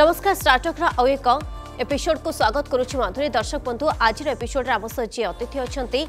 नमस्कार स्टार्टअप्र आउ एक ଏପିସୋଡକୁ ସ୍ୱାଗତ କରୁଛି ମାଧୁରୀ ଦର୍ଶକ ବନ୍ଧୁ ଆଜିର ଏପିସୋଡରେ ଆମ ସହ ଯିଏ ଅତିଥି ଅଛନ୍ତି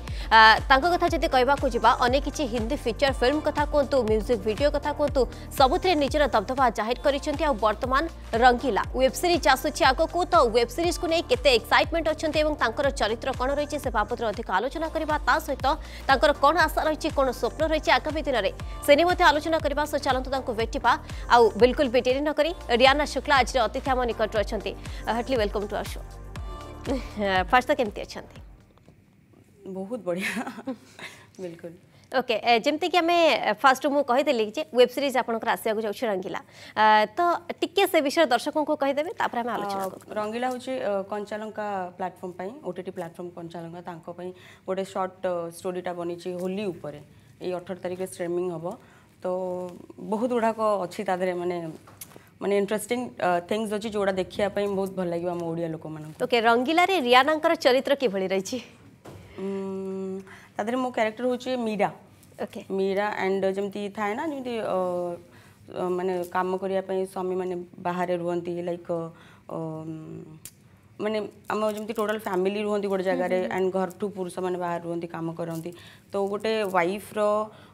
ତାଙ୍କ କଥା ଯଦି କହିବାକୁ ଯିବା ଅନେକ କିଛି ହିନ୍ଦୀ ଫିଚର ଫିଲ୍ମ କଥା କୁହନ୍ତୁ ମ୍ୟୁଜିକ୍ ଭିଡ଼ିଓ କଥା କୁହନ୍ତୁ ସବୁଥିରେ ନିଜର ଦବଦବା ଜାହିର କରିଛନ୍ତି ଆଉ ବର୍ତ୍ତମାନ ରଙ୍ଗିଲା ୱେବ୍ ସିରିଜ୍ ଆସୁଛି ଆଗକୁ ତ ୱେବ୍ ସିରିଜ୍କୁ ନେଇ କେତେ ଏକ୍ସାଇଟମେଣ୍ଟ ଅଛନ୍ତି ଏବଂ ତାଙ୍କର ଚରିତ୍ର କ'ଣ ରହିଛି ସେ ବାବଦରେ ଅଧିକ ଆଲୋଚନା କରିବା ତା ସହିତ ତାଙ୍କର କ'ଣ ଆଶା ରହିଛି କ'ଣ ସ୍ୱପ୍ନ ରହିଛି ଆଗାମୀ ଦିନରେ ସେ ନେଇ ମଧ୍ୟ ଆଲୋଚନା କରିବା ସହ ଚାଲନ୍ତୁ ତାଙ୍କୁ ଭେଟିବା ଆଉ ବିଲକୁଲ ବି ଡେରି ନ କରି ରିୟାନା ଶୁକ୍ଲା ଆଜିର ଅତିଥି ଆମ ନିକଟରେ ଅଛନ୍ତି ହଟଲି welcome welcome to our show first ତ କେମିତି ଅଛନ୍ତି ବହୁତ ବଢ଼ିଆ ବିଲକୁଲ ଓକେ ଯେମିତିକି ଆମେ ଫାଷ୍ଟ ମୁଁ କହିଦେଲି ଯେ ୱେବ୍ ସିରିଜ୍ ଆପଣଙ୍କର ଆସିବାକୁ ଯାଉଛି ରଙ୍ଗିଲା ତ ଟିକେ ସେ ବିଷୟରେ ଦର୍ଶକଙ୍କୁ କହିଦେବେ ତାପରେ ଆମେ ଆଲୋଚନା ରଙ୍ଗିଲା ହେଉଛି କଞ୍ଚାଲଙ୍କା ପ୍ଲାଟଫର୍ମ ପାଇଁ ଓ ଟି ଟି ପ୍ଲାଟଫର୍ମ କଞ୍ଚାଲଙ୍କା ତାଙ୍କ ପାଇଁ ଗୋଟେ ସର୍ଟ ଷ୍ଟୋରିଟା ବନିଛି ହୋଲି ଉପରେ ଏଇ ଅଠର ତାରିଖରେ ଷ୍ଟ୍ରିମିଂ ହେବ ତ ବହୁତ ଗୁଡ଼ାକ ଅଛି ତା ଦେହରେ ମାନେ ମାନେ ଇଣ୍ଟରେଷ୍ଟିଂ ଥିଙ୍ଗସ୍ ଅଛି ଯେଉଁଟା ଦେଖିବା ପାଇଁ ବହୁତ ଭଲ ଲାଗିବ ଆମ ଓଡ଼ିଆ ଲୋକମାନଙ୍କୁ ଓକେ ରଙ୍ଗିଲାରେ ରିଆନାଙ୍କର ଚରିତ୍ର କିଭଳି ରହିଛି ତା ଦେହରେ ମୋ କ୍ୟାରେକ୍ଟର ହେଉଛି ମୀରା ଓକେ ମୀରା ଆଣ୍ଡ ଯେମିତି ଥାଏ ନା ଯେମିତି ମାନେ କାମ କରିବା ପାଇଁ ସ୍ୱାମୀମାନେ ବାହାରେ ରୁହନ୍ତି ଲାଇକ୍ ମାନେ ଆମ ଯେମିତି ଟୋଟାଲ ଫ୍ୟାମିଲି ରୁହନ୍ତି ଗୋଟେ ଜାଗାରେ ଆଣ୍ଡ ଘରଠୁ ପୁରୁଷମାନେ ବାହାରେ ରୁହନ୍ତି କାମ କରନ୍ତି ତ ଗୋଟେ ୱାଇଫ୍ର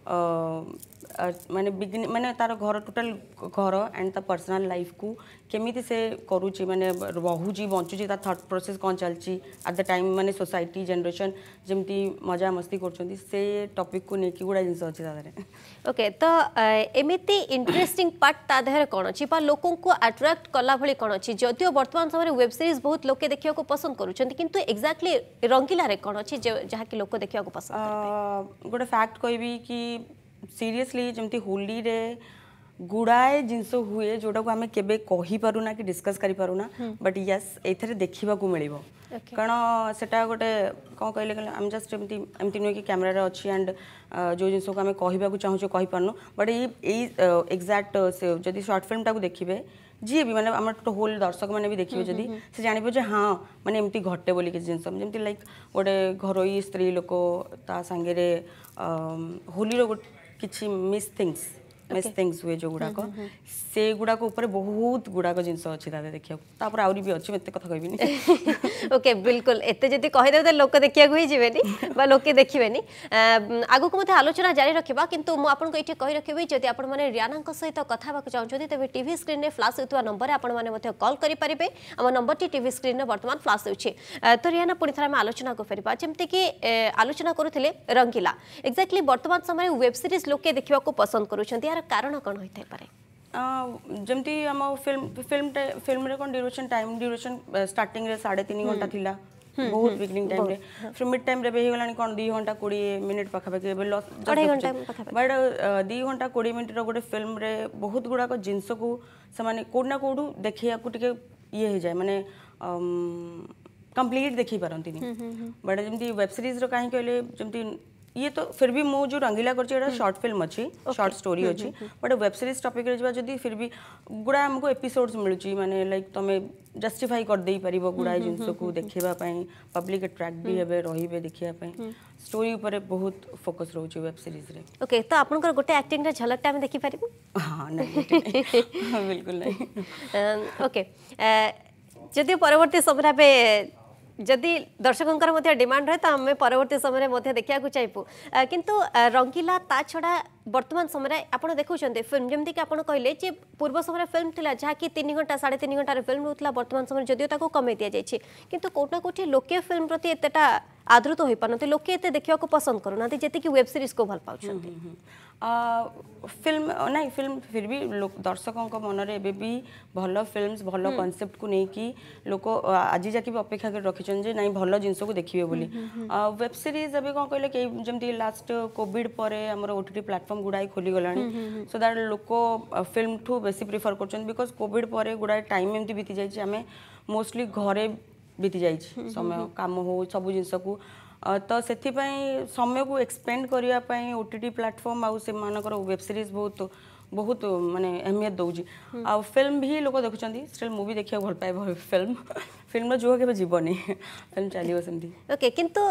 ମାନେ ବିଗିନି ମାନେ ତାର ଘର ଟୋଟାଲ ଘର ଆଣ୍ଡ ତା ପର୍ସନାଲ ଲାଇଫକୁ କେମିତି ସେ କରୁଛି ମାନେ ରହୁଛି ବଞ୍ଚୁଛି ତା ଥଟ୍ ପ୍ରୋସେସ୍ କ'ଣ ଚାଲିଛି ଆଟ୍ ଦ ଟାଇମ୍ ମାନେ ସୋସାଇଟି ଜେନେରେସନ୍ ଯେମିତି ମଜାମସ୍ତି କରୁଛନ୍ତି ସେ ଟପିକ୍କୁ ନେଇକି ଗୁଡ଼ା ଜିନିଷ ଅଛି ତା ଦେହରେ ଓକେ ତ ଏମିତି ଇଣ୍ଟରେଷ୍ଟିଂ ପାର୍ଟ ତା ଦେହରେ କ'ଣ ଅଛି ବା ଲୋକଙ୍କୁ ଆଟ୍ରାକ୍ଟ କଲା ଭଳି କ'ଣ ଅଛି ଯଦିଓ ବର୍ତ୍ତମାନ ସମୟରେ ୱେବ୍ ସିରିଜ୍ ବହୁତ ଲୋକେ ଦେଖିବାକୁ ପସନ୍ଦ କରୁଛନ୍ତି କିନ୍ତୁ ଏକ୍ଜାକ୍ଟଲି ରଙ୍ଗିଲାରେ କ'ଣ ଅଛି ଯାହାକି ଲୋକ ଦେଖିବାକୁ ପସନ୍ଦ ଗୋଟେ ଫ୍ୟାକ୍ଟ କହିବି କି सीरीयसली जमी होली गुड़ाए जिनस हुए जोटा को आम केपना कि डिस्कस कर पारना बट यस ये देखा मिल कारण से गोटे कौन कह जस्ट एम नुह कि क्यमेर अच्छी एंड जो जिनस को आम कह चाहू कही पार्न बट एक्जाक्ट जो सर्ट फिल्म को देखिए जी भी मैंने टोटल होल दर्शक मैंने भी देखिए जी से जानवे जो हाँ मैंने एमती घटे बोली कि जिनस लाइक गोटे घर स्त्री लोक सांगे होली କିଛି ମିସ୍ ଥିଙ୍ଗସ୍ ମେସ୍ ଥିଙ୍ଗସ୍ ହୁଏ ଯେଉଁଗୁଡ଼ାକ ସେଗୁଡ଼ାକ ଉପରେ ବହୁତ ଗୁଡ଼ାକ ଜିନିଷ ଅଛି ତା ଦେଖିବାକୁ ତାପରେ ଆହୁରି ବି ଅଛି ମୁଁ ଏତେ କଥା କହିବିନି ଓକେ ବିଲକୁଲ ଏତେ ଯଦି କହିଦେବେ ତାହେଲେ ଲୋକ ଦେଖିବାକୁ ହିଁ ଯିବେନି ବା ଲୋକେ ଦେଖିବେନି ଆଗକୁ ମଧ୍ୟ ଆଲୋଚନା ଜାରି ରଖିବା କିନ୍ତୁ ମୁଁ ଆପଣଙ୍କୁ ଏଇଠି କହି ରଖିବି ଯଦି ଆପଣମାନେ ରିଆନାଙ୍କ ସହିତ କଥା ହେବାକୁ ଚାହୁଁଛନ୍ତି ତେବେ ଟିଭି ସ୍କ୍ରିନ୍ରେ ଫ୍ଲାସ୍ ହେଉଥିବା ନମ୍ବରରେ ଆପଣମାନେ ମଧ୍ୟ କଲ୍ କରିପାରିବେ ଆମ ନମ୍ବରଟି ଟିଭି ସ୍କ୍ରିନ୍ରେ ବର୍ତ୍ତମାନ ଫ୍ଲାସ୍ ହେଉଛି ତ ରିଆନା ପୁଣି ଥରେ ଆମେ ଆଲୋଚନାକୁ ଫେରିବା ଯେମିତିକି ଆଲୋଚନା କରୁଥିଲେ ରଙ୍ଗିଲା ଏକ୍ଜାକ୍ଟଲି ବର୍ତ୍ତମାନ ସମୟରେ ୱେବ୍ ସିରିଜ୍ ଲୋକେ ଦେଖିବାକୁ ପସନ୍ଦ କରୁଛନ୍ତି ତାର କାରଣ କ'ଣ ହୋଇଥାଇପାରେ ଯେମିତି ଆମ ଫିଲ୍ମ ଫିଲ୍ମ ଫିଲ୍ମରେ କ'ଣ ଡ୍ୟୁରେସନ୍ ଟାଇମ୍ ଡ୍ୟୁରେସନ୍ ଷ୍ଟାର୍ଟିଂରେ ସାଢ଼େ ତିନି ଘଣ୍ଟା ଥିଲା ବହୁତ ବିଗିନିଂ ଟାଇମ୍ରେ ଫ୍ରମ୍ ମିଡ୍ ଟାଇମ୍ରେ ଏବେ ହେଇଗଲାଣି କ'ଣ ଦୁଇ ଘଣ୍ଟା କୋଡ଼ିଏ ମିନିଟ୍ ପାଖାପାଖି ଏବେ ଲସ୍ ବଟ୍ ଦୁଇ ଘଣ୍ଟା କୋଡ଼ିଏ ମିନିଟ୍ର ଗୋଟେ ଫିଲ୍ମରେ ବହୁତ ଗୁଡ଼ାକ ଜିନିଷକୁ ସେମାନେ କେଉଁଠି ନା କେଉଁଠୁ ଦେଖେଇବାକୁ ଟିକେ ଇଏ ହେଇଯାଏ ମାନେ କମ୍ପ୍ଲିଟ୍ ଦେଖେଇ ପାରନ୍ତିନି ବଟ୍ ଯେମିତି ୱେବ୍ ସିରିଜ୍ର କାହିଁ କହିଲେ ଯେମିତି ये तो फिर भी मुझे जो रंगीला करती शॉर्ट फिल्म अच्छी शॉर्ट हम्म, स्टोरी अच्छी बट वेब सीरीज टॉपिक रे जदी फिर भी गुडा हमको एपिसोड्स मिलुची माने लाइक तमे जस्टिफाई कर देई परबो गुडा हम्म, हम्म, जिंस को पब्लिक अट्रैक्ट भी हेबे रहीबे देखिया स्टोरी ऊपर बहुत फोकस रहउची वेब सीरीज रे ओके तो आपनकर गोटे एक्टिंग रे झलक टाइम देखि परबो हां नहीं हाँ, बिल्कुल नहीं ओके अं, जदी परवर्ती समय पे ଯଦି ଦର୍ଶକଙ୍କର ମଧ୍ୟ ଡିମାଣ୍ଡ ରହେ ତ ଆମେ ପରବର୍ତ୍ତୀ ସମୟରେ ମଧ୍ୟ ଦେଖିବାକୁ ଚାହିଁବୁ କିନ୍ତୁ ରଙ୍ଗିଲା ତା ଛଡ଼ା ବର୍ତ୍ତମାନ ସମୟରେ ଆପଣ ଦେଖୁଛନ୍ତି ଫିଲ୍ମ ଯେମିତିକି ଆପଣ କହିଲେ ଯେ ପୂର୍ବ ସମୟରେ ଫିଲ୍ମ ଥିଲା ଯାହାକି ତିନି ଘଣ୍ଟା ସାଢ଼େ ତିନି ଘଣ୍ଟାର ଫିଲ୍ମ ହେଉଥିଲା ବର୍ତ୍ତମାନ ସମୟରେ ଯଦିଓ ତାକୁ କମେଇ ଦିଆଯାଇଛି କିନ୍ତୁ କେଉଁଠି ନା କେଉଁଠି ଲୋକେ ଫିଲ୍ମ ପ୍ରତି ଏତେଟା ଆଦୃତ ହୋଇପାରୁନାହାନ୍ତି ଲୋକେ ଏତେ ଦେଖିବାକୁ ପସନ୍ଦ କରୁନାହାନ୍ତି ଯେତିକି ୱେବ୍ ସିରିଜ୍କୁ ଭଲ ପାଉଛନ୍ତି फिल्म ना फिल्म फिर भी दर्शकों मनरे में भल फिल्म भल कनसेप्ट हम्म। को लेकिन लोक आज जाके भी अपेक्षा कर रखिंट ना भल जिनस देखिए बोली वेब सीरीज एवं कौन कहले जमी लास्ट कॉविड पर आमर ओ टी प्लाटफर्म गुड़ाई खोलीगला सो दैट लोक फिल्म ठू बे प्रिफर कर बिकज कोविड पर गुड़ाए टाइम एमती बीती जाइए आम मोस्टली घरे बीती जाइए हम्म, हम्म, समय कम हो सब जिनस को ତ ସେଥିପାଇଁ ସମୟକୁ ଏକ୍ସପେଣ୍ଡ କରିବା ପାଇଁ ଓ ଟି ଟି ପ୍ଲାଟଫର୍ମ ଆଉ ସେମାନଙ୍କର ୱେବ୍ ସିରିଜ୍ ବହୁତ ବହୁତ ମାନେ ଅହମିୟତ ଦେଉଛି ଆଉ ଫିଲ୍ମ ବି ଲୋକ ଦେଖୁଛନ୍ତି ଷ୍ଟିଲ୍ ମୁଁ ବି ଦେଖିବାକୁ ଭଲ ପାଏ ଫିଲ୍ମ फिल्म जुह के जीवन फिल्म चलो ओके कितु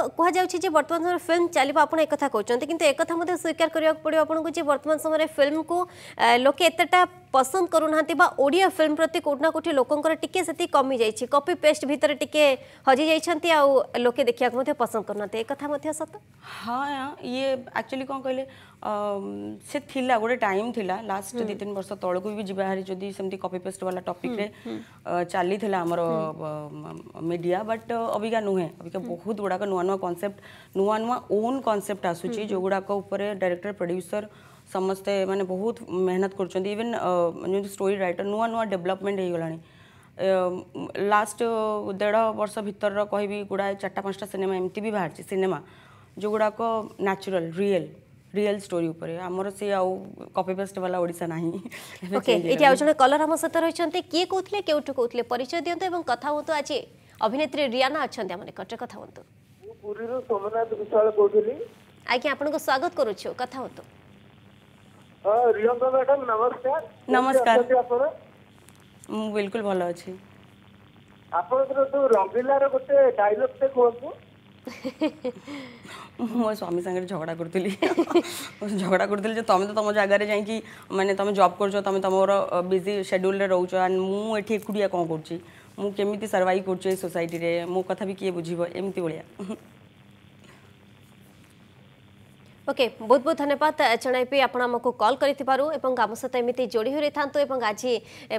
बर्तमान समय फिल्म चलो आप एक कहते कि एक स्वीकार करने को पड़ो आपको बर्तमान समय फिल्म को लोके पसंद करूना ओडिया फिल्म प्रति कौटना कौटि लोकर से कमी जा कपि पेस्ट भितर टी हजि आके देखा पसंद करना एक सत हाँ ये एक्चुअली कौन कहे से गोटे टाइम थिला लास्ट दु तीन वर्ष तौक भी जी बाहर जो कॉपी पेस्ट वाला टॉपिक चली थिला मीडिया बट अबिका नुहे अबिका हम्म। बहुत गुड़ाक नुआ नुआ कनसेप्ट नुआ नुआ ओन कनसेप्ट आसूची जो गुड़ाक डायरेक्टर प्रड्यूसर समस्ते मैंने बहुत मेहनत कर इवेन uh, जो स्टोरी रईटर नुआ नुआ डेभलपमेंट हो लास्ट देढ़ वर्ष भितर कह गुड़ाए चार्टा पाँचटा सिनेमा एमती भी बाहर सिनेमा जो गुड़ाक न्याचुराल रियल ରିଅଲ ଷ୍ଟୋରି ଉପରେ ଆମର ସେ ଆଉ କପି ପେଷ୍ଟ ବାଲା ଓଡ଼ିଶା ନାହିଁ ଓକେ ଏଠି ଆଉ ଜଣେ କଲର ଆମ ସହିତ ରହିଛନ୍ତି କିଏ କହୁଥିଲେ କେଉଁଠୁ କହୁଥିଲେ ପରିଚୟ ଦିଅନ୍ତୁ ଏବଂ କଥା ହୁଅନ୍ତୁ ଆଜି ଅଭିନେତ୍ରୀ ରିୟାନା ଅଛନ୍ତି ଆମ ନିକଟରେ କଥା ହୁଅନ୍ତୁ ମୁଁ ପୁରୀରୁ ସୋମନାଥ ବିଶ୍ୱାଳ କହୁଥିଲି ଆଜ୍ଞା ଆପଣଙ୍କୁ ସ୍ୱାଗତ କରୁଛୁ କଥା ହୁଅନ୍ତୁ ହଁ ରିୟଙ୍କା ମ୍ୟାଡାମ ନମସ୍କାର ନମସ୍କାର ଆପଣ ମୁଁ ବିଲକୁଲ ଭଲ ଅଛି ଆପଣଙ୍କର ଯୋଉ ରଙ୍ଗିଲାର ଗୋଟେ ଡାଇଲଗଟେ କୁହନ୍ତୁ ମୋ ସ୍ୱାମୀ ସାଙ୍ଗରେ ଝଗଡ଼ା କରୁଥିଲି ଝଗଡ଼ା କରୁଥିଲି ଯେ ତମେ ତ ତମ ଜାଗାରେ ଯାଇକି ମାନେ ତମେ ଜବ୍ କରୁଛ ତମେ ତମର ବିଜି ସେଡ୍ୟୁଲ୍ରେ ରହୁଛ ଆଣ୍ଡ ମୁଁ ଏଠି ଏକୁଟିଆ କ'ଣ କରୁଛି ମୁଁ କେମିତି ସର୍ଭାଇଭ୍ କରୁଛି ଏ ସୋସାଇଟିରେ ମୋ କଥା ବି କିଏ ବୁଝିବ ଏମିତି ଭଳିଆ ওকে বহুত বহুত ধন্যবাদ জনাইবি আপনার আমি কল করে এবং আমার সাথে এমনি যোড়ি হয়ে থাকে এবং আজ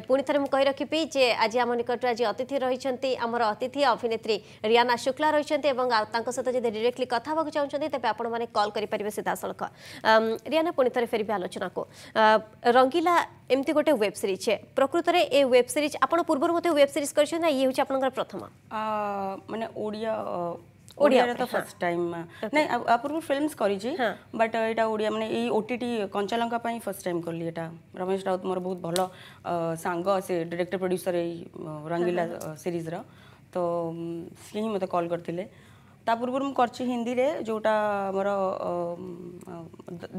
পুঁ থে কই রাখবি যে আজ আমার নিকটে আজ অতিথি রয়েছেন আমার অতিথি অভিনেত্রী রিয়ানা শুক্লা রয়েছেন এবং তাহলে যদি ডিরেক্টলি কথা হওয়া চাহুন তবে আপনার কল করে পারে সিধাসলখ রিয়ানা পুঁ থে ফেরবি আলোচনা রঙ্গিলা এমতি গোটে ওয়েব সিরিজ প্রকৃতরে এই ওয়েব সিরিজ আপনার পূর্ব মতো ওয়েব সিরিজ করেছেন না ইয়ে হচ্ছে আপনার প্রথম মানে ওড়িয়া ଓଡ଼ିଆରେ ତ ଫାର୍ଷ୍ଟ ଟାଇମ୍ ନାଇଁ ଆଗରୁ ଫିଲ୍ମସ୍ କରିଛି ବଟ୍ ଏଇଟା ଓଡ଼ିଆ ମାନେ ଏଇ ଓ ଟି ଟି କଞ୍ଚାଲଙ୍କା ପାଇଁ ଫାର୍ଷ୍ଟ ଟାଇମ୍ କଲି ଏଇଟା ରମେଶ ରାଉତ ମୋର ବହୁତ ଭଲ ସାଙ୍ଗ ସେ ଡିରେକ୍ଟର ପ୍ରଡ୍ୟୁସର ଏଇ ରଙ୍ଗିଲା ସିରିଜ୍ର ତ ସିଏ ହିଁ ମୋତେ କଲ୍ କରିଥିଲେ ତା ପୂର୍ବରୁ ମୁଁ କରିଛି ହିନ୍ଦୀରେ ଯେଉଁଟା ଆମର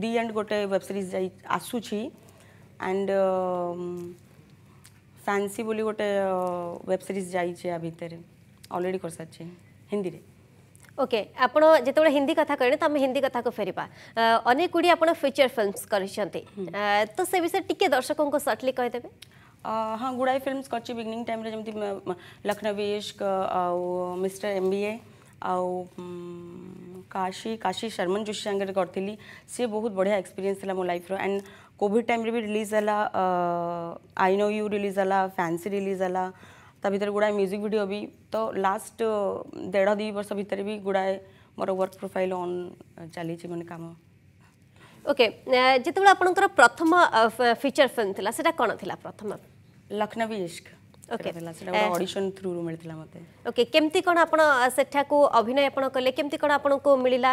ଦି ଆଣ୍ଡ ଗୋଟେ ୱେବ୍ ସିରିଜ୍ ଯାଇ ଆସୁଛି ଆଣ୍ଡ ଫ୍ୟାନ୍ସି ବୋଲି ଗୋଟେ ୱେବ୍ ସିରିଜ୍ ଯାଇଛି ଆ ଭିତରେ ଅଲରେଡ଼ି କରିସାରିଛି ହିନ୍ଦୀରେ ओके आपण जेतबळे हिंदी कथा कळे तो आम हिंदी कथा को फेरवा अनेक गुडी आप फ्यूचर फिल्मस कर तो से विषय टी दर्शकों को सर्टली कहि हाँ गुड़ाई फिल्मस कर बिगनिंग टाइम जमी जमति लखनऊ इश्क आउ मिस्टर ए आउ काशी काशी शर्मन जोशी सांगे करी सी बहुत बढ़िया एक्सपीरियंस है मो लाइफ एंड कोविड टाइम भी रिलीज है आई नो यू रिलीज है फैंसी रिलीज है ତା ଭିତରେ ଗୁଡ଼ାଏ ମ୍ୟୁଜିକ୍ ଭିଡ଼ିଓ ବି ତ ଲାଷ୍ଟ ଦେଢ଼ ଦୁଇ ବର୍ଷ ଭିତରେ ବି ଗୁଡ଼ାଏ ମୋର ୱାର୍କ ପ୍ରୋଫାଇଲ୍ ଅନ୍ ଚାଲିଛି ମାନେ କାମ ଓକେ ଯେତେବେଳେ ଆପଣଙ୍କର ପ୍ରଥମ ଫିଚର ଫିଲ୍ମ ଥିଲା ସେଇଟା କ'ଣ ଥିଲା ପ୍ରଥମ ଲକ୍ଷ୍ନବୀ ଇସ୍କ ଓକେ ସେଟା ଅଡିସନ ଥ୍ରୁରୁ ମିଳିଥିଲା ମୋତେ ଓକେ କେମିତି କ'ଣ ଆପଣ ସେଠାକୁ ଅଭିନୟ ଆପଣ କଲେ କେମିତି କ'ଣ ଆପଣଙ୍କୁ ମିଳିଲା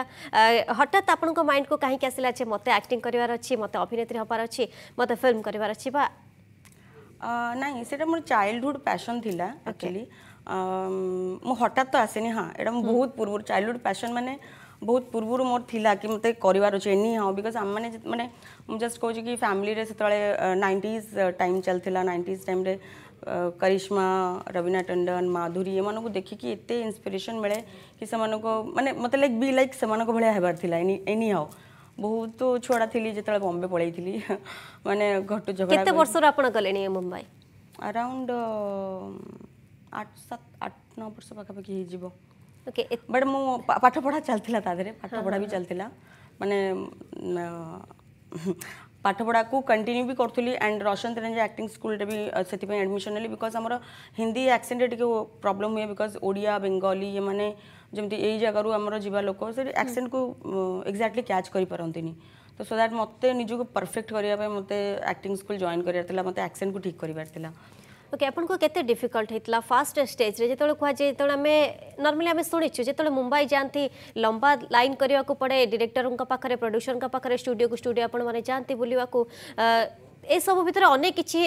ହଠାତ୍ ଆପଣଙ୍କ ମାଇଣ୍ଡକୁ କାହିଁକି ଆସିଲା ଯେ ମୋତେ ଆକ୍ଟିଂ କରିବାର ଅଛି ମୋତେ ଅଭିନେତ୍ରୀ ହେବାର ଅଛି ମୋତେ ଫିଲ୍ମ କରିବାର ଅଛି ବା ନାଇଁ ସେଇଟା ମୋର ଚାଇଲ୍ଡହୁଡ଼ ପ୍ୟାସନ୍ ଥିଲା ଆକ୍ଚୁଆଲି ମୁଁ ହଠାତ୍ ତ ଆସିନି ହଁ ଏଇଟା ମୁଁ ବହୁତ ପୂର୍ବରୁ ଚାଇଲ୍ଡହୁଡ଼ ପ୍ୟାସନ୍ ମାନେ ବହୁତ ପୂର୍ବରୁ ମୋର ଥିଲା କି ମୋତେ କରିବାର ଅଛି ଏନି ହଁ ବିକଜ୍ ଆମମାନେ ମାନେ ମୁଁ ଜଷ୍ଟ କହୁଛି କି ଫ୍ୟାମିଲିରେ ସେତେବେଳେ ନାଇଣ୍ଟିଜ୍ ଟାଇମ୍ ଚାଲିଥିଲା ନାଇଣ୍ଟିଜ୍ ଟାଇମ୍ରେ करिश्मा रवीना टंडन माधुरी एम देखिकी एत इन्स्पिरेसन मिले कि से मानक मानते लाइक बी लाइक से भाया हबार एनी हाउ बहुत छुआ थी जो बम्बे पलि मैंने घट झगड़ा वर्ष कले मुंबई अराउंड आठ सात आठ नौ वर्ष पखापाखी ओके बट मो पाठ पढ़ा चलता पाठ पढ़ा भी चलता मानने पाठ पढ़ा को कंटिन्यू भी करी एंड रोशन तेरेजी आक्टिंग स्कूल भी से एडमिशन बिकज आम हिंदी आक्सेंट प्रोब्लम हुए बिकज ओडिया बेंगली ये मैंने ଯେମିତି ଏଇ ଜାଗାରୁ ଆମର ଯିବା ଲୋକ ସେ ଆକ୍ସେଣ୍ଟକୁ ଏକ୍ଜାକ୍ଟଲି କ୍ୟାଚ୍ କରିପାରନ୍ତିନି ତ ସୋ ଦ୍ୟାଟ୍ ମୋତେ ନିଜକୁ ପରଫେକ୍ଟ କରିବା ପାଇଁ ମୋତେ ଆକ୍ଟିଂ ସ୍କୁଲ୍ ଜଏନ୍ କରିବାର ଥିଲା ମୋତେ ଆକ୍ସେଣ୍ଟକୁ ଠିକ୍ କରିବାର ଥିଲା ओके आपण को केते डिफिकल्ट हेतला फास्ट स्टेज रे जेतळे कुहा जे जेतळे आमे नॉर्मली आमे सुनिछु जेतळे मुंबई जानती लंबा लाइन करिया को पड़े डायरेक्टर उनका पाखरे प्रोडक्शन का पाखरे स्टूडियो को स्टूडियो आपण माने जानती बुलिवा को ए सब भितर अनेक किछि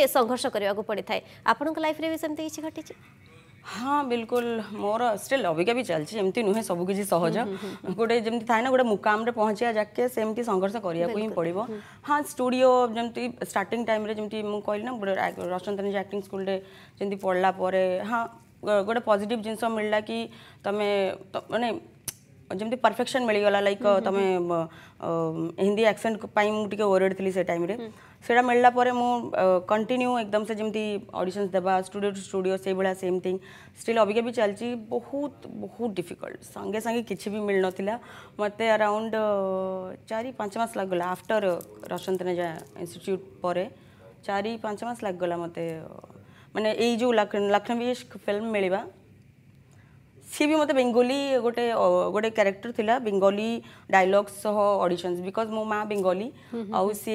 हाँ बिल्कुल मोर स्टिल अबिका भी चलती एमती नुहे सबकि सहज हम्म, हम्म, हम्म। गोटे जमी थाए ना गोटे मुकाम पहुँचा जाके से संघर्ष करा ही पड़ो हाँ स्टूडियो जमी स्टार्ट टाइम जमी कहली ना गोटे रश्चंद्रनजी आक्टिंग स्कूल जमी पढ़ला हाँ गोटे पजिट जिन मिलला कि तुम मैंने जमी परफेक्शन मिलगला लाइक तुम हिंदी एक्सेंट पर मुझे ओरेड थी से टाइम ସେଇଟା ମିଳିଲା ପରେ ମୁଁ କଣ୍ଟିନ୍ୟୁ ଏକଦମ ସେ ଯେମିତି ଅଡ଼ିସନ୍ସ ଦେବା ଷ୍ଟୁଡ଼ିଓ ଟୁ ଷ୍ଟୁଡ଼ିଓ ସେଇଭଳିଆ ସେମ୍ ଥିଙ୍ଗ ଷ୍ଟିଲ୍ ଅବିକା ବି ଚାଲିଛି ବହୁତ ବହୁତ ଡିଫିକଲ୍ଟ ସାଙ୍ଗେ ସାଙ୍ଗେ କିଛି ବି ମିଳିନଥିଲା ମୋତେ ଆରାଉଣ୍ଡ ଚାରି ପାଞ୍ଚ ମାସ ଲାଗିଗଲା ଆଫ୍ଟର ରସନ୍ତନେଜା ଇନଷ୍ଟିଚ୍ୟୁଟ୍ ପରେ ଚାରି ପାଞ୍ଚ ମାସ ଲାଗିଗଲା ମୋତେ ମାନେ ଏଇ ଯେଉଁ ଲକ୍ଷ୍ନବୀ ଇସ୍କ ଫିଲ୍ମ ମିଳିବା सी भी मत बेंगोली गोटे गोटे क्यारेक्टर थिला बेंगोली डायलग्स सह ऑडिशंस बिकॉज मो माँ बेंगोली आउ सी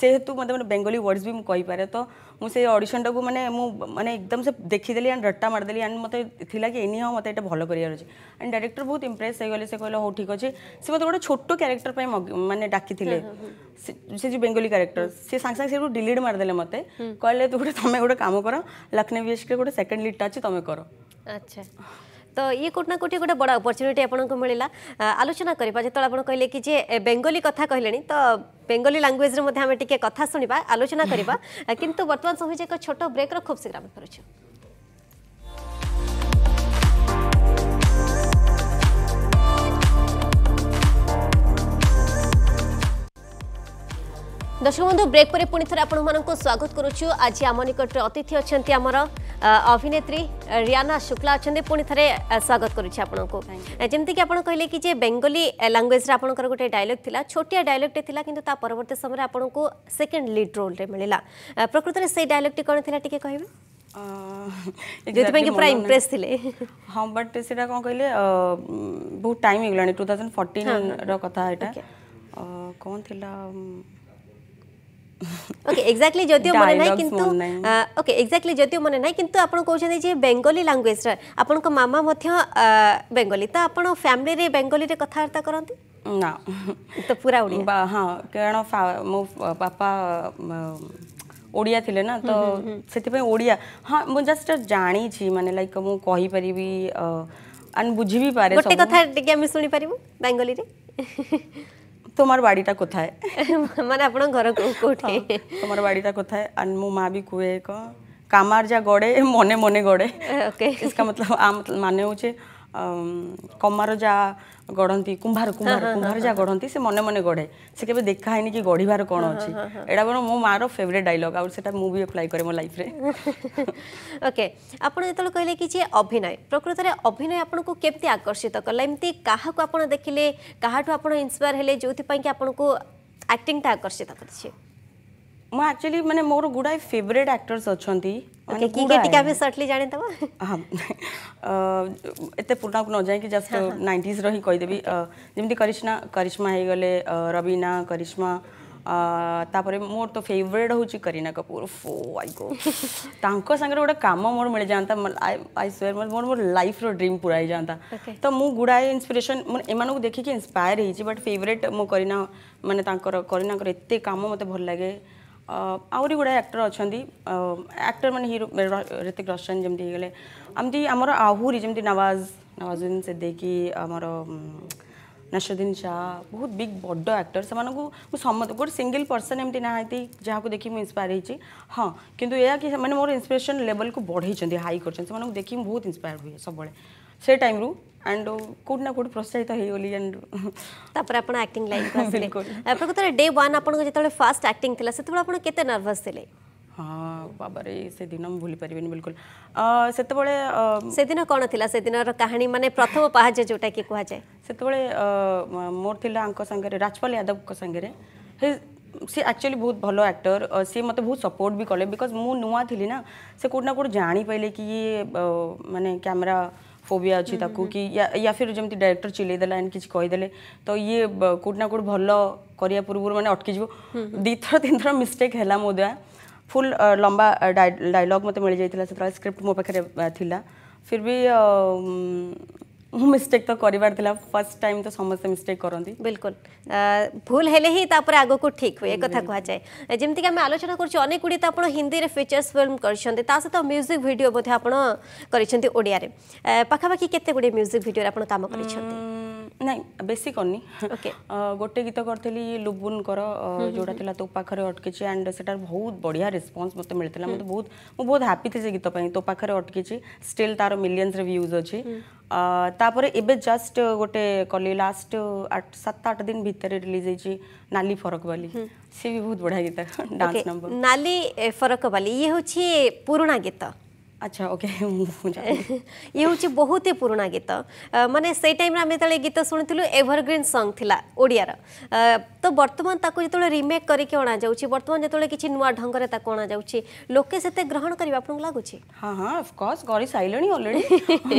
से हेतु मत मैंने बेंगोली वर्ड्स भी कही पारे तो मुझे ऑडिशन टाक मैंने मैंने एकदम से देखीदेली एंड रट्टा मारदेली एंड मत कि एनी हाँ मत यहाँ भल कर एंड डायरेक्टर बहुत इम्प्रेस होगले से कहले हो ठीक अच्छे से मत गोटे छोट क्यारेक्टर मैंने डाकी से जो बेंगोली क्यारेक्टर सी सांगे सांगे से डिलीट मारदेले मत कहले तू गोटे तुम गोटे कम कर लखनऊ बीएचके गोटे सेकेंड लिडटा अच्छे तुम कर अच्छा তো ये कोट ना कोटी गोटे बड़ा अपरच्युनिटी आपण को मिलला आलोचना करबा जेतळ आपण कहले की जे बेंगोली कथा कहलेनी तो बेंगोली लैंग्वेज रे मध्ये आमे टिके कथा सुनिबा आलोचना करबा किंतु वर्तमान समय जे एक छोटो ब्रेक रो खूब शीघ्र आमे करू দর্শক বন্ধু ব্রেক পরে পুনি থে আপনার স্বাগত করুছু আজ আমার নিকটে অতিথি অমর অভিনেত্রী রিয়ানা শুক্লা অনেক পুঁ থে স্বাগত করুছি আপনার যেমি আপনার কহিলেন কি যে বেঙ্গলি ল্যাঙ্গুয়েজ আপনার গোটে ডাইলগ লা ছোটিয়া ডায়লগটে লা কিন্তু তা পরবর্তী সময় আপনার সেকেন্ড লিড রোলরে মিলা প্রকৃতরে সেই ডাইলগটি কোণ লা টিকি কহবে ଯେଉଁଥିପାଇଁ କି ପୁରା ଇମ୍ପ୍ରେସ୍ ଥିଲେ ହଁ ବଟ୍ ସେଇଟା କ'ଣ କହିଲେ ବହୁତ ଟାଇମ୍ ହେଇଗଲାଣି ଟୁ ଥାଉଜେଣ୍ଡ ଫର୍ଟିନ୍ର କଥା ଏଇଟା ओके एक्जाक्टली जदिव मन ना कि ओके एक्जाक्टली जदिव मन ना कि आप कहते जे बेंगली लांगुएज आपण मामा बेंगली तो आप फैमिली रे बेंगली कथबार्ता करती ना तो पूरा ओडिया हाँ कारण मो बापा ଓଡ଼ିଆ ଥିଲେ ନା ତ ସେଥିପାଇଁ ଓଡ଼ିଆ ହଁ ମୁଁ ଜଷ୍ଟ ଜାଣିଛି ମାନେ ଲାଇକ୍ ମୁଁ କହିପାରିବି ଆଣ୍ଡ ବୁଝି ବି कथा ଗୋଟେ କଥା ଟିକେ ଆମେ ଶୁଣିପାରିବୁ ବେଙ୍ଗଲୀରେ তোমার বাড়িটা কোথায় মানে আপনার ঘর কোথায় হ্যাঁ, তোমার বাড়িটা কোথায় আর মো মা বি কুয়ে ক কামার যা গড়ে মনে মনে গড়ে ওকে ইসকা মতলব আ মানে হচ্ছে কমার যা গড়ন্তি কুম্ভার কুম্ভার কুম্ভার যা গড়ন্তি সে মনে মনে গড়ে সে কেবে দেখা হয়নি কি গড়িবার কোন আছে এটা বড় মো মার ফেভারিট ডায়লগ আর সেটা মুভি বি এপ্লাই করে মো লাইফ রে ওকে আপনি যেতলে কইলে কি যে অভিনয় প্রকৃতরে অভিনয় আপনাকে কেমতি আকর্ষিত কলা এমতি কাহাকু আপনি দেখিলে কাহাটু আপনি ইন্সপায়ার হেলে যোথি পাই কি আপনাকে অ্যাক্টিংটা আকর্ষিত করছে मैं एक्चुअली मैंने मोर गुड़ाए फेवरेट एक्टर्स अच्छा हाँ पुराण को न जाए कि जस्ट नाइंटीज रही कहीदेवी जमी करिश्मा करिश्मा हो गले रवीना करिश्मा तापर मोर तो फेवरेट हूँ करीना कपूर फो आई गो सागर गोटे कम मोर मिल जाता आई सोयर मोर मोर लाइफ ड्रीम पूरा जाता तो मुझे गुड़ाए इन्स्पिरेसन मैं देखिकी इन्स्पायर बट फेवरेट मो करीना मैंने करीना एत कम मतलब भल लगे ଆହୁରି ଗୁଡ଼ାଏ ଆକ୍ଟର ଅଛନ୍ତି ଆକ୍ଟର ମାନେ ହିରୋ ଋତିକ ରୋଶନ ଯେମିତି ହେଇଗଲେ ଏମିତି ଆମର ଆହୁରି ଯେମିତି ନୱାଜ ନୱାଜୁଦ୍ଦିନ ସିଦ୍ଦିକି ଆମର ନସରୁଦ୍ଦିନ ଶାହ ବହୁତ ବିଗ୍ ବଡ଼ ଆକ୍ଟର ସେମାନଙ୍କୁ ମୁଁ ସମସ୍ତେ ଗୋଟେ ସିଙ୍ଗିଲ୍ ପର୍ସନ୍ ଏମିତି ନାହାନ୍ତି ଯାହାକୁ ଦେଖି ମୁଁ ଇନ୍ସପାୟାର ହେଇଛି ହଁ କିନ୍ତୁ ଏହା କି ସେମାନେ ମୋର ଇନ୍ସପିରେସନ୍ ଲେଭଲ୍କୁ ବଢ଼େଇଛନ୍ତି ହାଇ କରିଛନ୍ତି ସେମାନଙ୍କୁ ଦେଖି ମୁଁ ବହୁତ ଇନ୍ସପାୟାର ହୁଏ ସବୁବେଳେ ସେ ଟାଇମ୍ରୁ एंड कोड ना कोड प्रोत्साहित हे ओली एंड तापर आपण एक्टिंग लाइन को आसिले आपको त डे 1 आपण को जेतले फर्स्ट एक्टिंग थिला सेतबे आपण केते नर्वस थिले हां बाबा रे से दिन हम भूली परबेनि बिल्कुल अ सेतबे से दिन कोन थिला से दिन रो कहानी माने प्रथम पहाज जोटा के कहा जाय सेतबे मोर थिला अंक संग रे राजपाल यादव को संग रे सी एक्चुअली बहुत भल एक्टर सी मत बहुत सपोर्ट भी कले बिकज मुझ नुआ थी ना से कौटना कौट जापारे कि मानने कैमेरा ଫୋବିଆ ଅଛି ତାକୁ କି ୟା ଫିର୍ ଯେମିତି ଡାଇରେକ୍ଟର ଚିଲେଇ ଦେଲା ଏମିତି କିଛି କହିଦେଲେ ତ ଇଏ କେଉଁଠି ନା କେଉଁଠି ଭଲ କରିବା ପୂର୍ବରୁ ମାନେ ଅଟକିଯିବ ଦୁଇଥର ତିନିଥର ମିଷ୍ଟେକ୍ ହେଲା ମୋ ଦ୍ୱାରା ଫୁଲ୍ ଲମ୍ବା ଡାଇଲଗ୍ ମୋତେ ମିଳିଯାଇଥିଲା ସେତେବେଳେ ସ୍କ୍ରିପ୍ଟ ମୋ ପାଖରେ ଥିଲା ଫିର୍ ବି ମୁଁ ମିଷ୍ଟେକ୍ ତ କରିବାର ଥିଲା ଫାର୍ଷ୍ଟ ଟାଇମ୍ ତ ସମସ୍ତେ ମିଷ୍ଟେକ୍ କରନ୍ତି ବିଲକୁଲ ଭୁଲ ହେଲେ ହିଁ ତାପରେ ଆଗକୁ ଠିକ୍ ହୁଏ କଥା କୁହାଯାଏ ଯେମିତିକି ଆମେ ଆଲୋଚନା କରୁଛୁ ଅନେକ ଗୁଡ଼ିଏ ତ ଆପଣ ହିନ୍ଦୀରେ ଫିଚର୍ସ ଫିଲ୍ମ କରିଛନ୍ତି ତା ସହିତ ମ୍ୟୁଜିକ୍ ଭିଡ଼ିଓ ମଧ୍ୟ ଆପଣ କରିଛନ୍ତି ଓଡ଼ିଆରେ ପାଖାପାଖି କେତେ ଗୁଡ଼ିଏ ମ୍ୟୁଜିକ୍ ଭିଡ଼ିଓରେ ଆପଣ କାମ କରିଛନ୍ତି ନାଇଁ ବେଶୀ କରିନି ଗୋଟେ ଗୀତ କରିଥିଲି ଲୁବୁନଙ୍କର ଯେଉଁଟା ଥିଲା ତୋ ପାଖରେ ଅଟକିଛି ଆଣ୍ଡ ସେଟାର ବହୁତ ବଢ଼ିଆ ରେସ୍ପନ୍ସ ମୋତେ ମିଳିଥିଲା ମୋତେ ବହୁତ ମୁଁ ବହୁତ ହାପି ଥିଲି ସେ ଗୀତ ପାଇଁ ତୋ ପାଖରେ ଅଟକିଛି ଷ୍ଟିଲ୍ ତାର ମିଲିୟନ୍ସରେ ଭ୍ୟୁଜ୍ ଅଛି ତାପରେ ଏବେ ଜଷ୍ଟ ଗୋଟେ କଲି ଲାଷ୍ଟ ସାତ ଆଠ ଦିନ ଭିତରେ ରିଲିଜ୍ ହେଇଛି ନାଲି ଫରକ ବାଲି ସେ ବି ବହୁତ ବଢ଼ିଆ ଗୀତ ଡାନ୍ସ ନମ୍ବର ନାଲି ଫରକ ବାଲି ଇଏ ହେଉଛି ପୁରୁଣା ଗୀତ আচ্ছা ওকে মুজা ইউ চি বহুতই পুরণা গীত মানে সেই টাইম আমি তলে গীত শুনছিলু এভারগ্রিন সং থিলা ওডিয়ারা তো বর্তমান তা কো রিমেক কৰি কি ওনা যাওচি বর্তমান যেতলে কিচি নয়া ঢং গৰে তা কোনা যাওচি লোকে সেটা গ্রহণ কৰিবা আপোনাক লাগুচি হা হা অফ কোর্স গৰি সাইলনি অলরেডি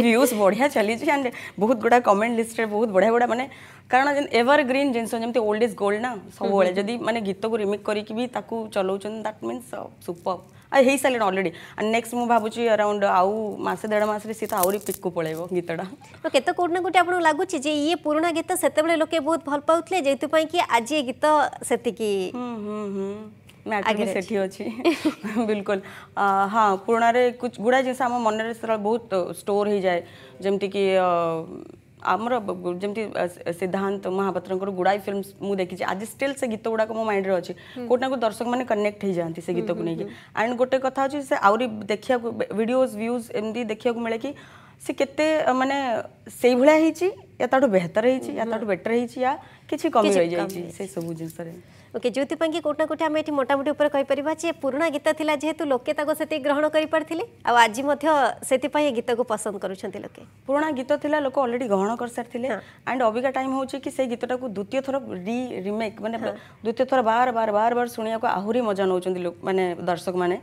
ভিউজ বঢ়িয়া চলিচি এন্ড বহুত গুডা কমেন্ট লিস্টে বহুত বড়া বড়া মানে কারণ এভারগ্রিন জিনস জন জেমতি ওল্ডেস্ট গোল্ড না সব वेळ যদি মানে গীতক রিমেক কৰি কিবি তা কো চলোচন দ্যাট মিনস সুপারপ আর হেই সাইলনি অলরেডি এন্ড নেক্সট মো ভাবুচি अराउंड आउ मासे देढ़ मासरे सी तो आहरी पिक पड़ेब गीतटा तो केत कोटना गोटे आपको लगुच जे ये पुराणा गीत सेतेबेले लोके बहुत भल पाउतले जेतु पई कि आज ये गीत सेतिकी हम्म हम्म मैटर सेठी अच्छी बिल्कुल हाँ पुराणा कुछ गुड़ा जिनस आम मन बहुत स्टोर हो जाए जमती आमर जमी सिद्धांत महापात्र गुड़ाई फिल्म मुझे देखी आज स्टिल से गीत गुड़ाक मो माइंड में अच्छे कौटना को दर्शक मैंने कनेक्ट हो जाती से गीत को लेकिन एंड गोटे कथा देखा भिडियोज भ्यूज एम देखा मिले कि सी के मानने से भाया बेहतर होती या बेटर होती या किसी कमी रही जा सब जिन ओके जो कोट ना कौटे आम ये मोटामोटी उपर कहीपर जे पुराणा गीत था जेहतु लोके से ग्रहण करें आज से गीत को पसंद करुँच लोके पुराणा गीत था लोक अलरेडी ग्रहण कर सारी एंड अबिका टाइम हूँ कि से गीतटा को द्वितीय थर रि रिमेक मैंने द्वितीय थर बार बार बार बार शुणा को आहरी मजा नौ मैंने दर्शक मैंने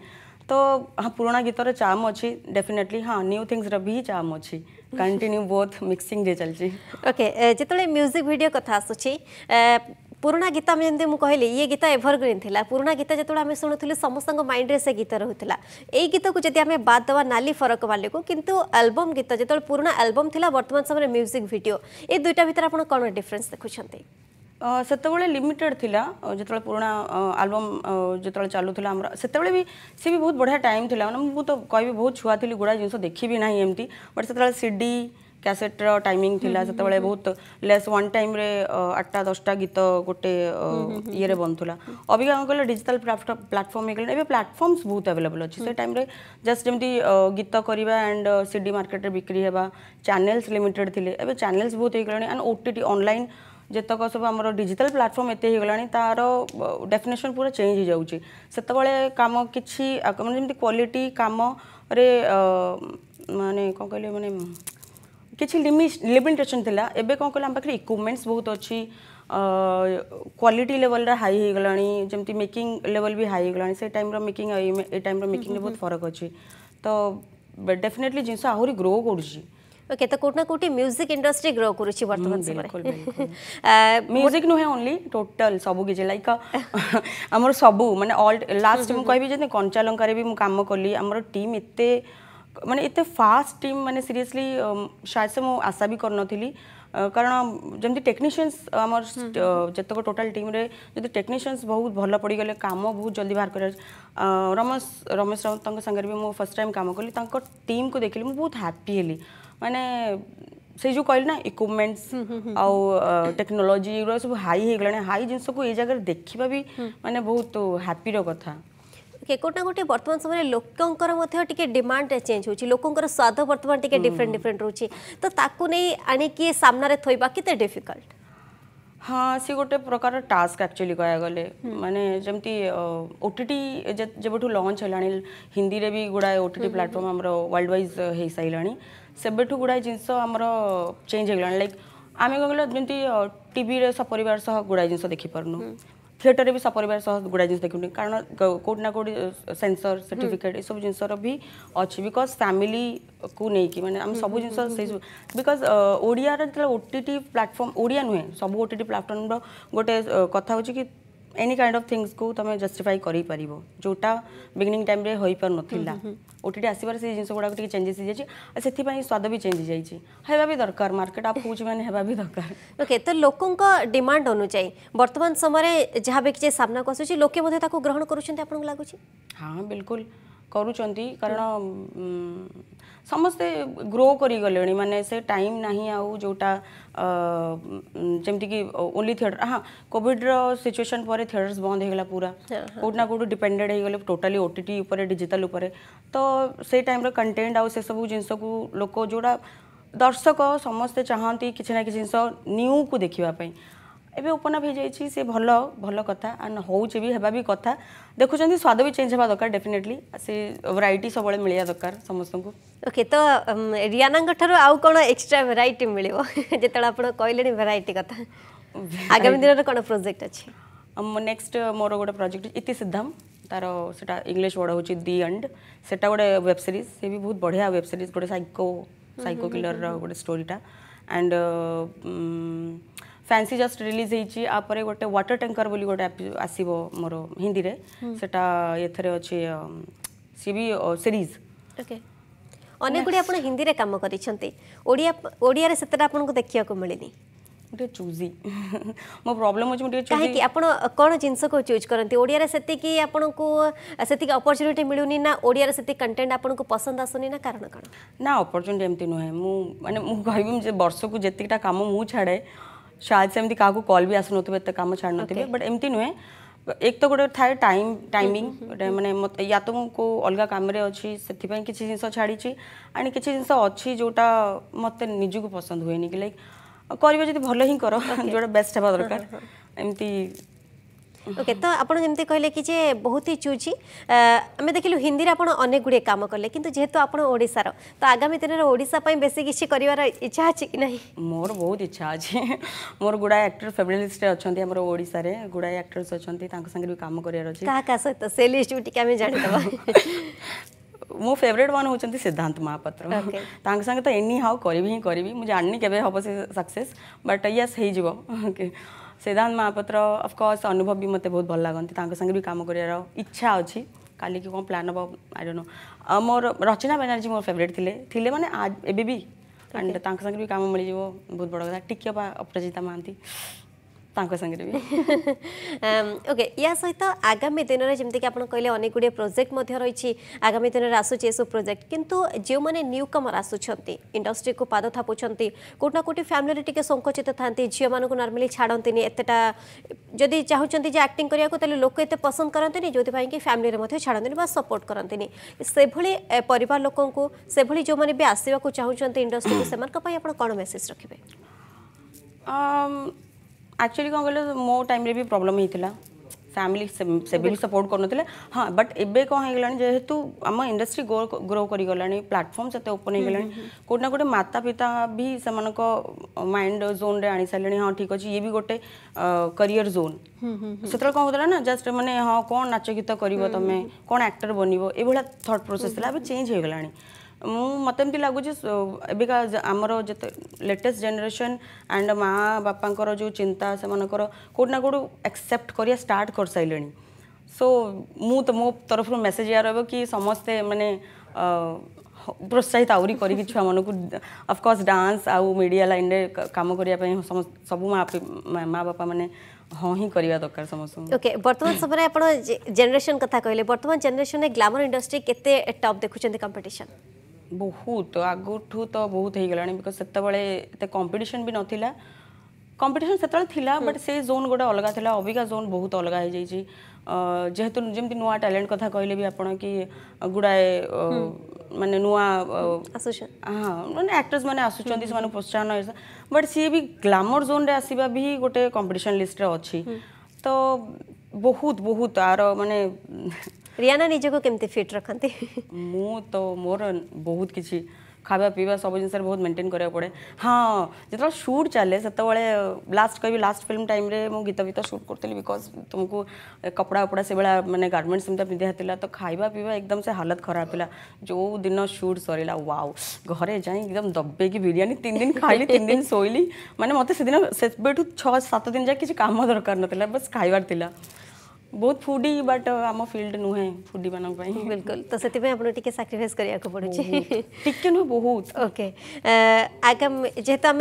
तो हाँ पुराणा गीतर चाम अच्छी डेफिनेटली हाँ न्यू थिंग्स भी चाम अच्छी कंटिन्यू बहुत मिक्सिंग जे चलती ओके okay, जिते म्यूजिक वीडियो कथ आसूँ পুরোনা গীতা যেমন মু কহিলি ইয়ে গীতা এভরগ্রিন লা পুরোনা গীতা যেত আমি শুণুলু সমস্ত মাইন্ডে সে গীত রুলা এই গীতক যদি আমি বাদ দেওয়া নালি ফরক বালিকু কিন্তু আলবম গীত যেত পুরোনা আলবম লা বর্তমান সময় মিউজিক ভিডিও এই দুইটা ভিতরে আপনার কোণ ডিফরেন্স দেখুছেন ସେତେବେଳେ ଲିମିଟେଡ୍ ଥିଲା ଯେତେବେଳେ ପୁରୁଣା ଆଲବମ୍ ଯେତେବେଳେ ଚାଲୁଥିଲା ଆମର ସେତେବେଳେ ବି ସେ ବି ବହୁତ ବଢ଼ିଆ ଟାଇମ୍ ଥିଲା ମାନେ ମୁଁ ତ କହିବି ବହୁତ ଛୁଆ ଥିଲି ଗୁଡ଼ା ଜିନିଷ ଦେଖିବି ନାହିଁ ଏମିତି ବଟ୍ ସେତେବେଳେ ସି ଡି କ୍ୟାସେଟ୍ର ଟାଇମିଂ ଥିଲା ସେତେବେଳେ ବହୁତ ଲେସ୍ ୱାନ୍ ଟାଇମ୍ରେ ଆଠଟା ଦଶଟା ଗୀତ ଗୋଟେ ଇଏରେ ବନୁଥିଲା ଅବିକା କ'ଣ କହିଲେ ଡିଜିଟାଲ୍ ପ୍ଲାଟଫର୍ମ ହେଇଗଲାଣି ଏବେ ପ୍ଲାଟଫର୍ମସ୍ ବହୁତ ଆଭେଲେବଲ୍ ଅଛି ସେ ଟାଇମ୍ରେ ଜଷ୍ଟ ଯେମିତି ଗୀତ କରିବା ଆଣ୍ଡ ସି ଡ଼ି ମାର୍କେଟ୍ରେ ବିକ୍ରି ହେବା ଚ୍ୟାନେଲ୍ସ ଲିମିଟେଡ୍ ଥିଲେ ଏବେ ଚ୍ୟାନେଲ୍ସ ବହୁତ ହେଇଗଲାଣି and O T T online ଯେତକ ସବୁ ଆମର ଡିଜିଟାଲ୍ ପ୍ଲାଟଫର୍ମ ଏତେ ହେଇଗଲାଣି ତା'ର ଡେଫିନେସନ୍ ପୁରା ଚେଞ୍ଜ ହେଇଯାଉଛି ସେତେବେଳେ କାମ କିଛି ମାନେ ଯେମିତି କ୍ୱାଲିଟି କାମରେ ମାନେ କ'ଣ କହିଲେ ମାନେ କିଛି ଲିମିଟେସନ୍ ଥିଲା ଏବେ କ'ଣ କହିଲେ ଆମ ପାଖରେ ଇକ୍ୟୁପମେଣ୍ଟସ୍ ବହୁତ ଅଛି କ୍ୱାଲିଟି ଲେଭଲ୍ର ହାଇ ହେଇଗଲାଣି ଯେମିତି ମେକିଂ ଲେଭଲ୍ ବି ହାଇ ହେଇଗଲାଣି ସେ ଟାଇମ୍ର ମେକିଂ ଏ ଟାଇମ୍ର ମେକିଂରେ ବହୁତ ଫରକ ଅଛି ତ ଡେଫିନେଟଲି ଜିନିଷ ଆହୁରି ଗ୍ରୋ କରୁଛି ओके तो कोटना कोटी म्यूजिक इंडस्ट्री ग्रो करुछि वर्तमान समय म्यूजिक नुहे ओनली टोटल सबु किजे लाइक हमर सबु माने ऑल लास्ट मु कहबी जे कंचा लंकारे भी मु काम कली हमर टीम एते ମାନେ ଏତେ ଫାଷ୍ଟ ଟିମ୍ ମାନେ ସିରିୟସଲି ସାୟଦ ସେ ମୁଁ ଆଶା ବି କରିନଥିଲି କାରଣ ଯେମିତି ଟେକ୍ନିସିଆନ୍ସ ଆମର ଯେତେକ ଟୋଟାଲ୍ ଟିମ୍ରେ ଯଦି ଟେକ୍ନିସିଆନ୍ସ ବହୁତ ଭଲ ପଡ଼ିଗଲେ କାମ ବହୁତ ଜଲ୍ଦି ବାହାର କରେ ରମେଶ ରମେଶ ରାଉତ ତାଙ୍କ ସାଙ୍ଗରେ ବି ମୁଁ ଫାର୍ଷ୍ଟ ଟାଇମ୍ କାମ କଲି ତାଙ୍କ ଟିମ୍କୁ ଦେଖିଲି ମୁଁ ବହୁତ ହ୍ୟାପି ହେଲି ମାନେ ସେ ଯେଉଁ କହିଲି ନା ଇକ୍ୟୁପମେଣ୍ଟସ୍ ଆଉ ଟେକ୍ନୋଲୋଜି ଏଗୁଡ଼ା ସବୁ ହାଇ ହେଇଗଲାଣି ହାଇ ଜିନିଷକୁ ଏଇ ଜାଗାରେ ଦେଖିବା ବି ମାନେ ବହୁତ ହ୍ୟାପିର କଥା ଟିକେ କୋଉଠି ନା କୋଉଠି ବର୍ତ୍ତମାନ ସମୟରେ ଲୋକଙ୍କର ମଧ୍ୟ ଟିକେ ଡିମାଣ୍ଡ ଚେଞ୍ଜ ହେଉଛି ଲୋକଙ୍କର ସ୍ୱାଦ ବର୍ତ୍ତମାନ ଟିକେ ଡିଫରେଣ୍ଟ ଡିଫରେଣ୍ଟ ରହୁଛି ତ ତାକୁ ନେଇ ଆଣିକି ସାମ୍ନାରେ ଥୋଇବା କେତେ ଡିଫିକଲ୍ଟ ହଁ ସେ ଗୋଟେ ପ୍ରକାର ଟାସ୍କ ଆକ୍ଚୁଆଲି କହିବାକୁ ଗଲେ ମାନେ ଯେମିତି ଓ ଟି ଟି ଯେବେଠୁ ଲଞ୍ଚ ହେଲାଣି ହିନ୍ଦୀରେ ବି ଗୁଡ଼ାଏ ଓ ଟି ଟି ପ୍ଲାଟଫର୍ମ ଆମର ୱାର୍ଲଡ ୱାଇଜ୍ ହେଇସାରିଲାଣି ସେବେଠୁ ଗୁଡ଼ାଏ ଜିନିଷ ଆମର ଚେଞ୍ଜ ହେଇଗଲାଣି ଲାଇକ୍ ଆମେ କ'ଣ କହିଲ ଯେମିତି ଟିଭିରେ ସପରିବାର ସହ ଗୁଡ଼ାଏ ଜିନିଷ ଦେଖିପାରୁନୁ থিয়েটরে ବି ସପରିବାର ସହ ଗୁଡ଼ା ଜିନିଷ ଦେଖୁନି କାରଣ କେଉଁଠି ନା କେଉଁଠି ସେନ୍ସର ସାର୍ଟିଫିକେଟ୍ ଏସବୁ ଜିନିଷର ବି ଅଛି ବିକଜ୍ ଫ୍ୟାମିଲିକୁ ନେଇକି ମାନେ ଆମେ ସବୁ ଜିନିଷ ସେଇ ବିକଜ୍ ଓଡ଼ିଆର ଯେତେବେଳେ ଓ ଟି ଟି ପ୍ଲାଟଫର୍ମ ଓଡ଼ିଆ ନୁହେଁ ସବୁ ଓ ଟି ଟି ପ୍ଲାଟଫର୍ମର ଗୋଟେ କଥା ହେଉଛି କି એની કાઇન્ડ ଅଫ୍ ଥିଙ୍ଗସ୍କୁ ତୁମେ ଜଷ୍ଟିଫାଇ କରିପାରିବ ଯେଉଁଟା ବିଗିନିଂ ଟାଇମ୍ରେ ହୋଇପାରୁନଥିଲା ଓଟିଟି ଆସିବାର ସେ ଜିନିଷ ଗୁଡ଼ାକ ଟିକେ ଚେଞ୍ଜେସ୍ ହେଇଯାଇଛି ଆଉ ସେଥିପାଇଁ ସ୍ୱାଦ ବି ଚେଞ୍ଜ ହେଇଯାଇଛି ହେବା ବି ଦରକାର ମାର୍କେଟ ଆପୁଛି ମାନେ ହେବା ବି ଦରକାର ଓକେ ତ ଲୋକଙ୍କ ଡିମାଣ୍ଡ ଅନୁଯାୟୀ ବର୍ତ୍ତମାନ ସମୟରେ ଯାହା ବି କିଛି ସାମ୍ନାକୁ ଆସୁଛି ଲୋକେ ମଧ୍ୟ ତାକୁ ଗ୍ରହଣ କରୁଛନ୍ତି ଆପଣଙ୍କୁ ଲାଗୁଛି ହଁ ବିଲକୁଲ କରୁଛନ୍ତି କାରଣ समस्ते ग्रो कर मानने से टाइम ना आउटा जमीक ओनली थिएटर हाँ कॉविड्र सिचुएसन पर थिएटर्स बंद होगा पूरा कौटना कौट डिपेडेड हो गले टोटाली ओटी डिजिटल उपर तो से टाइम कंटेन्ट आसबू जिन लोक जो दर्शक समस्ते चाहती कि जिन न्यू को देखापी एवं ओपनअप हो जाइए सी भल भल कथ एंड हो भी हेबा भी कथा देखुं स्वाद भी चेंज हाँ दरकार डेफिनेटली से भेर सब मिलवा दरकार समस्त को ओके तो रियाना ठार् आउ कौन एक्सट्रा भेर मिले जिते आप कहले भेर कथ आगामी दिन में कौन प्रोजेक्ट अच्छी नेक्स्ट मोर गोटे प्रोजेक्ट इति सिद्धम तार इंग्लीश वर्ड हूँ दि एंड से गोटे वेब सीरीज से भी बहुत बढ़िया वेब सीरीज गोटे सैको सैको किलर गोटे स्टोरीटा एंड ফ্যান্সি জস্ট রিলিজ হয়েছি আপরে গোটে ওয়াটার ট্যাঙ্কর বলে গোটে আসব মোর হিন্দি সেটা এথরে অছে সি বি সিরিজ ওকে অনেক গুড়ি আপন হিন্দি রে কাম করিছেন ওড়িয়া ওড়িয়া রে সেটা আপনকু দেখিয়া কো মিলিনি ଗୋଟେ ଚୁଜି ମୋ ପ୍ରୋବ୍ଲେମ୍ ହେଉଛି ମୁଁ ଟିକେ କାହିଁକି ଆପଣ କ'ଣ ଜିନିଷକୁ ଚୁଜ୍ କରନ୍ତି ଓଡ଼ିଆରେ ସେତିକି ଆପଣଙ୍କୁ ସେତିକି ଅପରଚ୍ୟୁନିଟି ମିଳୁନି ନା ଓଡ଼ିଆରେ ସେତିକି କଣ୍ଟେଣ୍ଟ ଆପଣଙ୍କୁ ପସନ୍ଦ ଆସୁନି ନା କାରଣ କ'ଣ ନା ଅପରଚ୍ୟୁନିଟି ଏମିତି ନୁହେଁ ମୁଁ ମାନେ ମୁଁ କହିବି ଯେ ବର୍ଷକୁ ଯେତିକିଟା କାମ ମୁଁ ଛାଡ଼େ शायद से एमती क्या कल भी आसू एत कम छाड़ नुवे बट एमती नुहे एक तो गोटे थाए टाइम टाइमिंग गोटे मैंने या तो को अलग कम अच्छी से कि जिनस छाड़ी एंड कि जिनस अच्छी जोटा मत निजी को पसंद हुए कि लाइक कर भल ही कर जोटा बेस्ट होगा दरकार एमती ଓକେ ତ ଆପଣ ଯେମିତି କହିଲେ କି ଯେ ବହୁତ ହି ଚୁଜି ଆମେ ଦେଖିଲୁ ହିନ୍ଦୀରେ ଆପଣ ଅନେକ ଗୁଡ଼ିଏ କାମ କଲେ କିନ୍ତୁ ଯେହେତୁ ଆପଣ ଓଡ଼ିଶାର ତ ଆଗାମୀ ଦିନରେ ଓଡ଼ିଶା ପାଇଁ ବେଶୀ କିଛି କରିବାର ଇଚ୍ଛା ଅଛି କି ନାହିଁ ମୋର ବହୁତ ଇଚ୍ଛା ଅଛି ମୋର ଗୁଡ଼ାଏ ଆକ୍ଟର ଫେଭରାଲିଷ୍ଟରେ ଅଛନ୍ତି ଆମର ଓଡ଼ିଶାରେ ଗୁଡ଼ାଏ ଆକ୍ଟର୍ସ ଅଛନ୍ତି ତାଙ୍କ ସାଙ୍ଗରେ ବି କାମ କରିବାର ଅଛି କାହା କାହା ସହିତ ସେ ଲିଷ୍ଟ ବି ଟିକେ ଆମେ ଜାଣିଦେବା ମୋ ଫେଭରେଟ୍ ୱାନ୍ ହେଉଛନ୍ତି ସିଦ୍ଧାନ୍ତ ମହାପାତ୍ର ତାଙ୍କ ସାଙ୍ଗେ ତ ଏନି ହାଉ କରିବି ହିଁ କରିବି ମୁଁ ଜାଣିନି କେବେ ହେବ ସେ ସକ୍ସେସ୍ ବଟ୍ ୟେସ୍ ହେଇଯିବ ଓକେ सेधान्त महापत्र अफकर्स अनुभव भल महत्त्व भन्नु भी काम गरेर इच्छा कि कौन प्लान आइडो नो मोर रचना ब्यानर्जी म फेभरेट लेख्ने लेबि साइज बहुत बड कथा टिक अब अपराजिता माथि ତାଙ୍କ ସାଙ୍ଗରେ ବି ଓକେ ୟା ସହିତ ଆଗାମୀ ଦିନରେ ଯେମିତିକି ଆପଣ କହିଲେ ଅନେକ ଗୁଡ଼ିଏ ପ୍ରୋଜେକ୍ଟ ମଧ୍ୟ ରହିଛି ଆଗାମୀ ଦିନରେ ଆସୁଛି ଏସବୁ ପ୍ରୋଜେକ୍ଟ କିନ୍ତୁ ଯେଉଁମାନେ ନ୍ୟୁ କମର୍ ଆସୁଛନ୍ତି ଇଣ୍ଡଷ୍ଟ୍ରିକୁ ପାଦ ଥାପୁଛନ୍ତି କେଉଁଠି ନା କେଉଁଠି ଫ୍ୟାମିଲିରେ ଟିକେ ସଙ୍କୋଚିତ ଥାନ୍ତି ଝିଅମାନଙ୍କୁ ନର୍ମାଲି ଛାଡ଼ନ୍ତିନି ଏତେଟା ଯଦି ଚାହୁଁଛନ୍ତି ଯେ ଆକ୍ଟିଂ କରିବାକୁ ତାହେଲେ ଲୋକ ଏତେ ପସନ୍ଦ କରନ୍ତିନି ଯେଉଁଥିପାଇଁ କି ଫ୍ୟାମିଲିରେ ମଧ୍ୟ ଛାଡ଼ନ୍ତିନି ବା ସପୋର୍ଟ କରନ୍ତିନି ସେଭଳି ପରିବାର ଲୋକଙ୍କୁ ସେଭଳି ଯେଉଁମାନେ ବି ଆସିବାକୁ ଚାହୁଁଛନ୍ତି ଇଣ୍ଡଷ୍ଟ୍ରିକୁ ସେମାନଙ୍କ ପାଇଁ ଆପଣ କ'ଣ ମେସେଜ୍ ରଖିବେ एक्चुअली कौन कह मो टाइम भी प्रोब्लम होता फैमिली से भी सपोर्ट कर हाँ बट एवे कौन जेहेतु आम इंडस्ट्री ग्रो ग्रो कर प्लाटफर्म से ओपन हो गला हम्म, हम्म, हम्म। कौटना कौटे माता पिता भी से माइंड जोन रे आनी सारे हाँ ठीक अच्छे ये भी गोटे करियर जोन से कौन होता ना जस्ट मैंने हाँ कौन नाच गीत कर तुम्हें कौन आक्टर बनब यह थट प्रोसेस चेज हो गला ମୁଁ ମୋତେ ଏମିତି ଲାଗୁଛି ଏବେକା ଆମର ଯେତେ ଲେଟେଷ୍ଟ ଜେନେରେସନ୍ ଆଣ୍ଡ ମା ବାପାଙ୍କର ଯେଉଁ ଚିନ୍ତା ସେମାନଙ୍କର କେଉଁଠି ନା କେଉଁଠୁ ଆକ୍ସେପ୍ଟ କରିବା ଷ୍ଟାର୍ଟ କରିସାରିଲେଣି ସୋ ମୁଁ ତ ମୋ ତରଫରୁ ମେସେଜ ଏହା ରହିବ କି ସମସ୍ତେ ମାନେ ପ୍ରୋତ୍ସାହିତ ଆହୁରି କରିକି ଛୁଆମାନଙ୍କୁ ଅଫକୋର୍ସ ଡାନ୍ସ ଆଉ ମିଡ଼ିଆ ଲାଇନ୍ରେ କାମ କରିବା ପାଇଁ ସବୁ ମା ବାପା ମାନେ ହଁ ହିଁ କରିବା ଦରକାର ସମସ୍ତଙ୍କୁ ଓକେ ବର୍ତ୍ତମାନ ସମୟରେ ଆପଣ ଜେନେରେସନ୍ କଥା କହିଲେ ବର୍ତ୍ତମାନ ଜେନେରେସନ୍ରେ ଗ୍ଲାମର ଇଣ୍ଡଷ୍ଟ୍ରି କେତେ ଟପ୍ ଦେଖୁଛନ୍ତି କମ୍ପିଟିସନ୍ ବହୁତ ଆଗଠୁ ତ ବହୁତ ହେଇଗଲାଣି ବିକଜ ସେତେବେଳେ ଏତେ କମ୍ପିଟିସନ୍ ବି ନଥିଲା କମ୍ପିଟିସନ୍ ସେତେବେଳେ ଥିଲା ବଟ୍ ସେ ଜୋନ୍ ଗୋଟେ ଅଲଗା ଥିଲା ଅବିକା ଜୋନ୍ ବହୁତ ଅଲଗା ହେଇଯାଇଛି ଯେହେତୁ ଯେମିତି ନୂଆ ଟ୍ୟାଲେଣ୍ଟ କଥା କହିଲେ ବି ଆପଣ କି ଗୁଡ଼ାଏ ମାନେ ନୂଆ ହଁ ମାନେ ଆକ୍ଟର୍ସ ମାନେ ଆସୁଛନ୍ତି ସେମାନଙ୍କୁ ପ୍ରୋତ୍ସାହନ ବଟ୍ ସିଏ ବି ଗ୍ଲାମର ଜୋନ୍ରେ ଆସିବା ବି ଗୋଟେ କମ୍ପିଟିସନ୍ ଲିଷ୍ଟରେ ଅଛି ତ ବହୁତ ବହୁତ ଆର ମାନେ ରିଆନା ନିଜକୁ କେମିତି ଫିଟ୍ ରଖନ୍ତି ମୁଁ ତ ମୋର ବହୁତ କିଛି ଖାଇବା ପିଇବା ସବୁ ଜିନିଷରେ ବହୁତ ମେଣ୍ଟେନ୍ କରିବାକୁ ପଡ଼େ ହଁ ଯେତେବେଳେ ସୁଟ୍ ଚାଲେ ସେତେବେଳେ ଲାଷ୍ଟ କହିବି ଲାଷ୍ଟ ଫିଲ୍ମ ଟାଇମ୍ରେ ମୁଁ ଗୀତ ଫୀତ ସୁଟ୍ କରୁଥିଲି ବିକଜ୍ ତୁମକୁ କପଡ଼ା ଫପଡ଼ା ସେଭଳିଆ ମାନେ ଗାର୍ମେଣ୍ଟସ୍ ସେମିତି ପିନ୍ଧା ହେଇଥିଲା ତ ଖାଇବା ପିଇବା ଏକଦମ ସେ ହାଲତ ଖରାପ ଥିଲା ଯେଉଁ ଦିନ ସୁଟ୍ ସରିଲା ୱାଓ ଘରେ ଯାଇ ଏକଦମ ଦବେଇକି ବିରିୟାନୀ ତିନି ଦିନ ଖାଇଲି ତିନି ଦିନ ଶୋଇଲି ମାନେ ମୋତେ ସେଦିନ ସେବେଠୁ ଛଅ ସାତ ଦିନ ଯାଏ କିଛି କାମ ଦରକାର ନଥିଲା ବସ୍ ଖାଇବାର ଥିଲା बहुत फूडी बट आम फिल्ड नुह फुडी मान बिल्कुल तो से साक्रिफाइस पड़े टी नु बहुत ओके आगाम जेहेत आम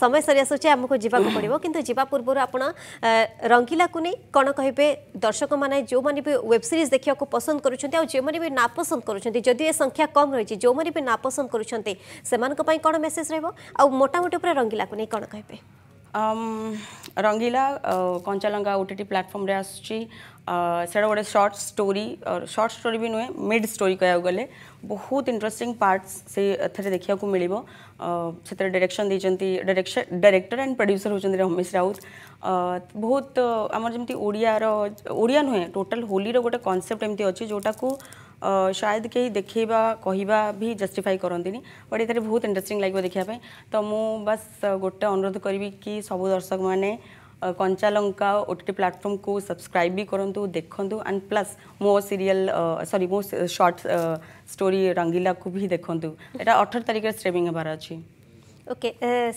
समय सर आसको जवाक पड़ो कि पूर्व आप रंगा को नहीं कौन कहे दर्शक मैंने जो मैंने भी वेब सीरीज देखा पसंद करपसंद करद संख्या कम रही जो मैंने भी नापसंद करेंगे कौन मेसेज रोटामोटी रंगा को नहीं कौन कहे रंगिला कंचालंगा ओटी प्लाटफर्म आसा गोटे सर्ट स्टोरी सर्ट स्टोरी भी नुहे मिड स्टोरी कह ग बहुत इंटरेस्टिंग पार्ट्स से देखा मिले से direction direction director and producer हो रमेश राउत बहुत आम जमी ओडिया नुहे टोटाल होली रोटे कनसेप्ट एमती अच्छे जोटा को शायद केही ଦେଖେଇବା କହିବା ବି ଜଷ୍ଟିଫାଇ କରନ୍ତିନି ବଟ୍ ଏଥିରେ ବହୁତ ଇଣ୍ଟରେଷ୍ଟିଂ ଲାଗିବ ଦେଖିବା ପାଇଁ ତ ମୁଁ ବାସ୍ ଗୋଟେ ଅନୁରୋଧ କରିବି କି ସବୁ ଦର୍ଶକମାନେ କଞ୍ଚା ଲଙ୍କା ଓ ଟି ଟି ପ୍ଲାଟଫର୍ମକୁ ସବସ୍କ୍ରାଇବ୍ ବି କରନ୍ତୁ ଦେଖନ୍ତୁ ଆଣ୍ଡ ପ୍ଲସ୍ ମୋ ସିରିଏଲ୍ ସରି ମୋ ସର୍ଟ ଷ୍ଟୋରି ରଙ୍ଗିଲାକୁ ବି ଦେଖନ୍ତୁ ଏଇଟା ଅଠର ତାରିଖରେ ଷ୍ଟ୍ରିମିଂ ହେବାର ଅଛି ওকে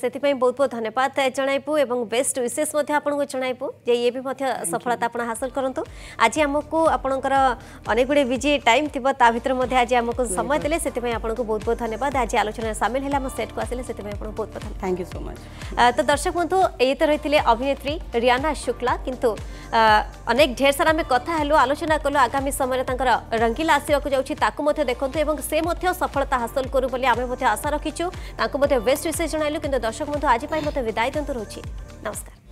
সেপাই বহুত বহুত ধন্যবাদ জনাইবু এবং বেস্ট উইসেস আপনার জনাইবু যে ইয়ে বি সফলতা আপনার হাসল করতু আজ আমি আপনার অনেকগুড়ে বিজি টাইম থাকবে তা ভিতরে আজ আমি সময় দেলে সেপাই আপনার বহুত বহুত ধন্যবাদ আজ আলোচনায় সামিল হলে আমার সেটকু আসলে সেপাই আপনার বহুত বহুত থ্যাংক ইউ সো মচ তো দর্শক বন্ধু এই তো রয়েছে অভিনেত্রী রিয়ানা শুক্লা কিন্তু অনেক ঢের সারা আমি কথা হলু আলোচনা কলু আগামী সময় তাঁর রঙ্গিলা আসবাক যাচ্ছি তাকে দেখুন এবং সে সফলতা হাসল করু বলে আমি আশা রাখিছু তাঁর বেস্ট से जनइलु कि दर्शक बंधु आज मत विदाय दिंतु रोचे नमस्कार